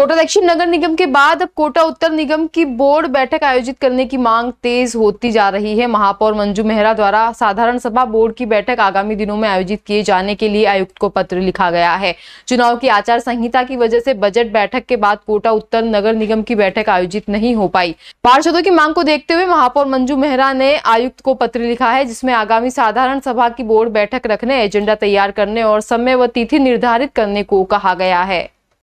कोटा दक्षिण नगर निगम के बाद अब कोटा उत्तर निगम की बोर्ड बैठक आयोजित करने की मांग तेज होती जा रही है महापौर मंजू मेहरा द्वारा साधारण सभा बोर्ड की बैठक आगामी दिनों में आयोजित किए जाने के लिए आयुक्त को पत्र लिखा गया है चुनाव की आचार संहिता की वजह से बजट बैठक के बाद कोटा उत्तर नगर निगम की बैठक आयोजित नहीं हो पाई पार्षदों की मांग को देखते हुए महापौर मंजू मेहरा ने आयुक्त को पत्र लिखा है जिसमें आगामी साधारण सभा की बोर्ड बैठक रखने एजेंडा तैयार करने और समय व तिथि निर्धारित करने को कहा गया है